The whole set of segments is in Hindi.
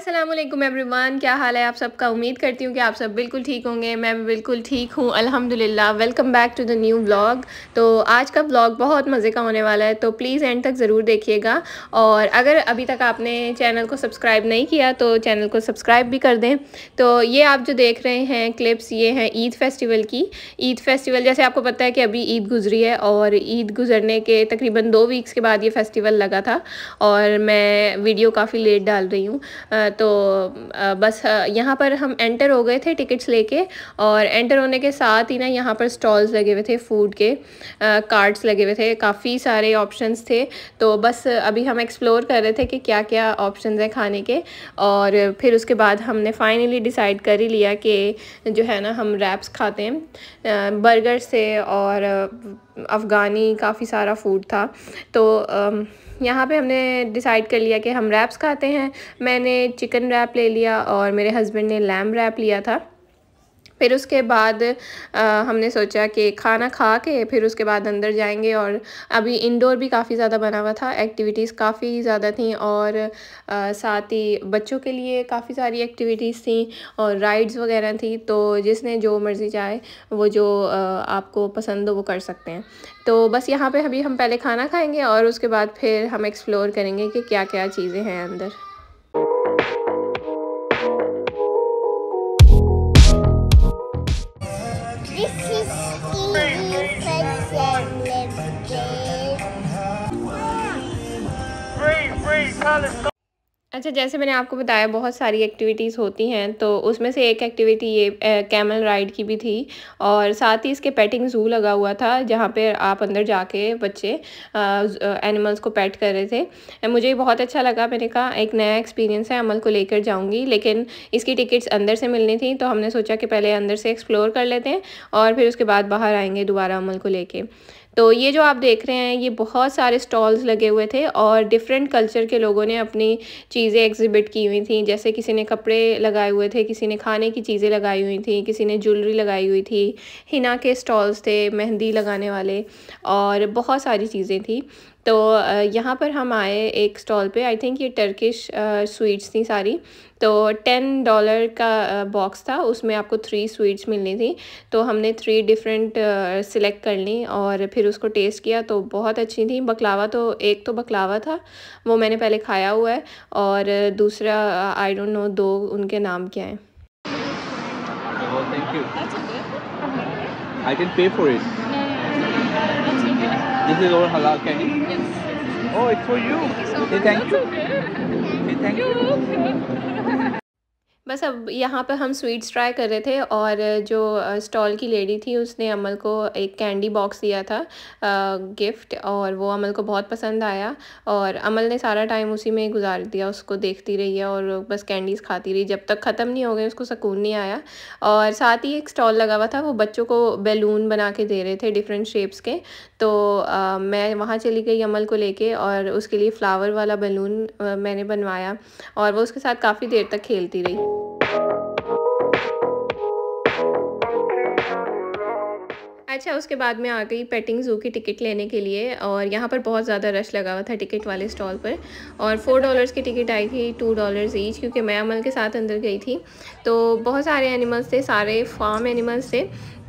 असलम एवरीवान क्या हाल है आप सबका उम्मीद करती हूँ कि आप सब बिल्कुल ठीक होंगे मैं भी बिल्कुल ठीक हूँ अल्हम्दुलिल्लाह welcome back to the new vlog तो आज का व्लॉग बहुत मज़े का होने वाला है तो प्लीज़ एंड तक ज़रूर देखिएगा और अगर अभी तक आपने चैनल को सब्सक्राइब नहीं किया तो चैनल को सब्सक्राइब भी कर दें तो ये आप जो देख रहे हैं क्लिप्स ये हैं ईद फेस्टिवल की ईद फेस्टिवल जैसे आपको पता है कि अभी ईद गुजरी है और ईद गुजरने के तकरीबन दो वीक्स के बाद ये फेस्टिवल लगा था और मैं वीडियो काफ़ी लेट डाल रही हूँ तो बस यहाँ पर हम एंटर हो गए थे टिकट्स लेके और एंटर होने के साथ ही ना यहाँ पर स्टॉल्स लगे हुए थे फूड के कार्ड्स लगे हुए थे काफ़ी सारे ऑप्शंस थे तो बस अभी हम एक्सप्लोर कर रहे थे कि क्या क्या ऑप्शन हैं खाने के और फिर उसके बाद हमने फ़ाइनली डिसाइड कर ही लिया कि जो है ना हम रैप्स खाते हैं बर्गर से और अफ़गानी काफ़ी सारा फूड था तो यहाँ पे हमने डिसाइड कर लिया कि हम रैप्स खाते हैं मैंने चिकन रैप ले लिया और मेरे हस्बैंड ने लैम रैप लिया था फिर उसके बाद आ, हमने सोचा कि खाना खा के फिर उसके बाद अंदर जाएंगे और अभी इंडोर भी काफ़ी ज़्यादा बना हुआ था एक्टिविटीज़ काफ़ी ज़्यादा थी और आ, साथ ही बच्चों के लिए काफ़ी सारी एक्टिविटीज़ थी और राइड्स वगैरह थी तो जिसने जो मर्ज़ी चाहे वो जो आ, आपको पसंद हो वो कर सकते हैं तो बस यहाँ पर अभी हम पहले खाना खाएँगे और उसके बाद फिर हम एक्सप्लोर करेंगे कि क्या क्या चीज़ें हैं अंदर अच्छा जैसे मैंने आपको बताया बहुत सारी एक्टिविटीज़ होती हैं तो उसमें से एक एक्टिविटी ये कैमल राइड की भी थी और साथ ही इसके पेटिंग ज़ू लगा हुआ था जहाँ पे आप अंदर जाके बच्चे एनिमल्स को पेट कर रहे थे मुझे बहुत अच्छा लगा मैंने कहा एक नया एक्सपीरियंस है अमल को लेकर जाऊँगी लेकिन इसकी टिकट्स अंदर से मिलनी थी तो हमने सोचा कि पहले अंदर से एक्सप्लोर कर लेते हैं और फिर उसके बाद बाहर आएँगे दोबारा अमल को लेके तो ये जो आप देख रहे हैं ये बहुत सारे स्टॉल्स लगे हुए थे और डिफरेंट कल्चर के लोगों ने अपनी चीज़ें एग्जिबिट की हुई थी जैसे किसी ने कपड़े लगाए हुए थे किसी ने खाने की चीज़ें लगाई हुई थी किसी ने ज्वेलरी लगाई हुई थी हिना के स्टॉल्स थे मेहंदी लगाने वाले और बहुत सारी चीज़ें थी तो यहाँ पर हम आए एक स्टॉल पे आई थिंक ये टर्किश स्वीट्स थी सारी तो टेन डॉलर का बॉक्स था उसमें आपको थ्री स्वीट्स मिलनी थी तो हमने थ्री डिफरेंट सिलेक्ट कर ली और फिर उसको टेस्ट किया तो बहुत अच्छी थी बकलावा तो एक तो बकलावा था वो मैंने पहले खाया हुआ है और दूसरा आई डोंट नो दो उनके नाम क्या हैं I can pay for it. This is halal candy? Yes. Oh, it's for you. Thank you so thank you. Say thank you. बस अब यहाँ पर हम स्वीट्स ट्राई कर रहे थे और जो स्टॉल की लेडी थी उसने अमल को एक कैंडी बॉक्स दिया था गिफ्ट और वो अमल को बहुत पसंद आया और अमल ने सारा टाइम उसी में गुजार दिया उसको देखती रही है और बस कैंडीज़ खाती रही जब तक ख़त्म नहीं हो गई उसको सुकून नहीं आया और साथ ही एक स्टॉल लगा हुआ था वो बच्चों को बैलून बना के दे रहे थे डिफरेंट शेप्स के तो आ, मैं वहाँ चली गई अमल को लेके और उसके लिए फ्लावर वाला बैलून मैंने बनवाया और वो उसके साथ काफ़ी देर तक खेलती रही अच्छा उसके बाद में आ गई पेटिंग ज़ू की टिकट लेने के लिए और यहाँ पर बहुत ज़्यादा रश लगा हुआ था टिकट वाले स्टॉल पर और अच्छा, फोर अच्छा। डॉलर्स की टिकट आई थी टू डॉलर्स ईच क्योंकि मैं अमल के साथ अंदर गई थी तो बहुत सारे एनिमल्स थे सारे फार्म एनिमल्स थे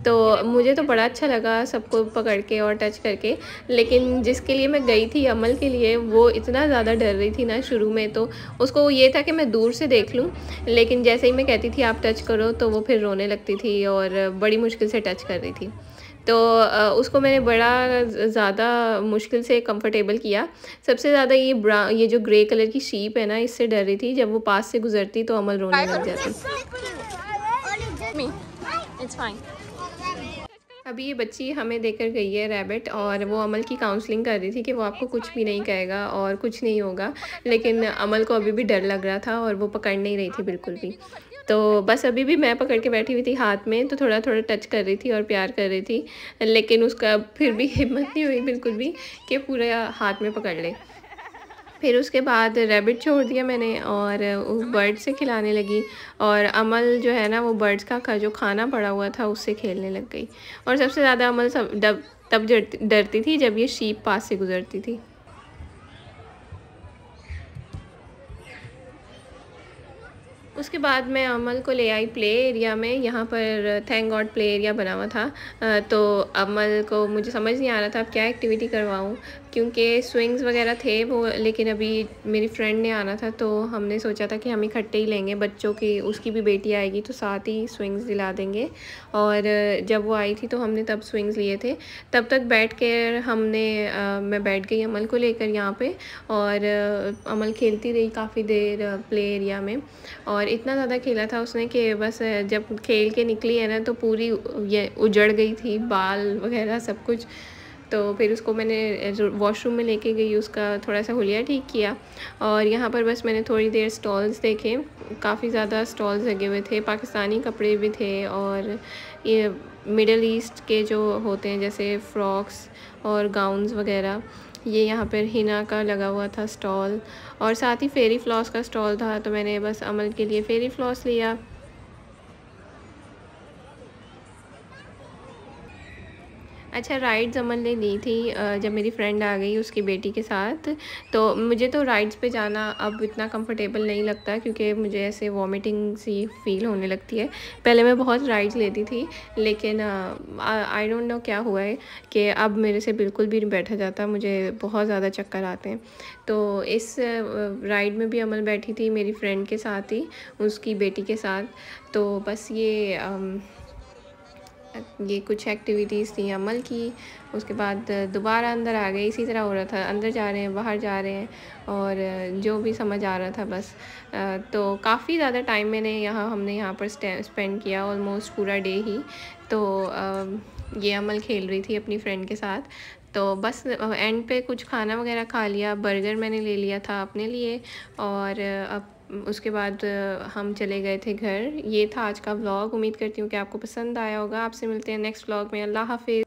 तो मुझे तो बड़ा अच्छा लगा सबको पकड़ के और टच करके लेकिन जिसके लिए मैं गई थी अमल के लिए वो इतना ज़्यादा डर रही थी ना शुरू में तो उसको ये था कि मैं दूर से देख लूँ लेकिन जैसे ही मैं कहती थी आप टच करो तो वो फिर रोने लगती थी और बड़ी मुश्किल से टच कर रही थी तो उसको मैंने बड़ा ज़्यादा मुश्किल से कंफर्टेबल किया सबसे ज़्यादा ये ब्राउन ये जो ग्रे कलर की शीप है ना इससे डर रही थी जब वो पास से गुजरती तो अमल रोने लग जाती अभी ये बच्ची हमें देकर गई है रैबिट और वो अमल की काउंसलिंग कर रही थी कि वो आपको कुछ भी नहीं कहेगा और कुछ नहीं होगा लेकिन अमल को अभी भी डर लग रहा था और वो पकड़ नहीं रही थी बिल्कुल भी तो बस अभी भी मैं पकड़ के बैठी हुई थी हाथ में तो थोड़ा थोड़ा टच कर रही थी और प्यार कर रही थी लेकिन उसका फिर भी हिम्मत नहीं हुई बिल्कुल भी कि पूरा हाथ में पकड़ ले फिर उसके बाद रैबिट छोड़ दिया मैंने और उस बर्ड से खिलाने लगी और अमल जो है ना वो बर्ड्स का जो खाना पड़ा हुआ था उससे खेलने लग गई और सबसे ज़्यादा अमल सब डब तब डरती थी जब ये शीप पास से गुजरती थी उसके बाद मैं अमल को ले आई प्ले एरिया में यहाँ पर थैंक गॉड प्ले एरिया बना हुआ था तो अमल को मुझे समझ नहीं आ रहा था अब क्या एक्टिविटी करवाऊँ क्योंकि स्विंग्स वगैरह थे वो लेकिन अभी मेरी फ्रेंड ने आना था तो हमने सोचा था कि हम इकट्ठे ही लेंगे बच्चों की उसकी भी बेटी आएगी तो साथ ही स्विंग्स दिला देंगे और जब वो आई थी तो हमने तब स्विंग्स लिए थे तब तक बैठ कर हमने आ, मैं बैठ गई अमल को लेकर यहाँ पे और अमल खेलती रही काफ़ी देर प्ले एरिया में और इतना ज़्यादा खेला था उसने कि बस जब खेल के निकली है ना तो पूरी ये उजड़ गई थी बाल वगैरह सब कुछ तो फिर उसको मैंने वॉशरूम में लेके गई उसका थोड़ा सा हुलिया ठीक किया और यहाँ पर बस मैंने थोड़ी देर स्टॉल्स देखे काफ़ी ज़्यादा स्टॉल्स लगे हुए थे पाकिस्तानी कपड़े भी थे और ये मिडल ईस्ट के जो होते हैं जैसे फ्रॉक्स और गाउन्स वगैरह ये यहाँ पर हिना का लगा हुआ था स्टॉल और साथ ही फेरी फ्लॉस का स्टॉल था तो मैंने बस अमल के लिए फेरी फ्लॉस लिया अच्छा राइड्स अमन ने ली थी जब मेरी फ्रेंड आ गई उसकी बेटी के साथ तो मुझे तो राइड्स पे जाना अब इतना कंफर्टेबल नहीं लगता क्योंकि मुझे ऐसे वॉमिटिंग सी फील होने लगती है पहले मैं बहुत राइड्स लेती थी लेकिन आई डोंट नो क्या हुआ है कि अब मेरे से बिल्कुल भी नहीं बैठा जाता मुझे बहुत ज़्यादा चक्कर आते हैं तो इस राइड में भी अमल बैठी थी मेरी फ्रेंड के साथ ही उसकी बेटी के साथ तो बस ये ये कुछ एक्टिविटीज़ थी अमल की उसके बाद दोबारा अंदर आ गए इसी तरह हो रहा था अंदर जा रहे हैं बाहर जा रहे हैं और जो भी समझ आ रहा था बस तो काफ़ी ज़्यादा टाइम मैंने यहाँ हमने यहाँ पर स्पेंड किया ऑलमोस्ट पूरा डे ही तो ये अमल खेल रही थी अपनी फ्रेंड के साथ तो बस एंड पे कुछ खाना वगैरह खा लिया बर्गर मैंने ले लिया था अपने लिए और अब उसके बाद हम चले गए थे घर ये था आज का व्लॉग उम्मीद करती हूँ कि आपको पसंद आया होगा आपसे मिलते हैं नेक्स्ट व्लॉग में अल्लाह हाफिज़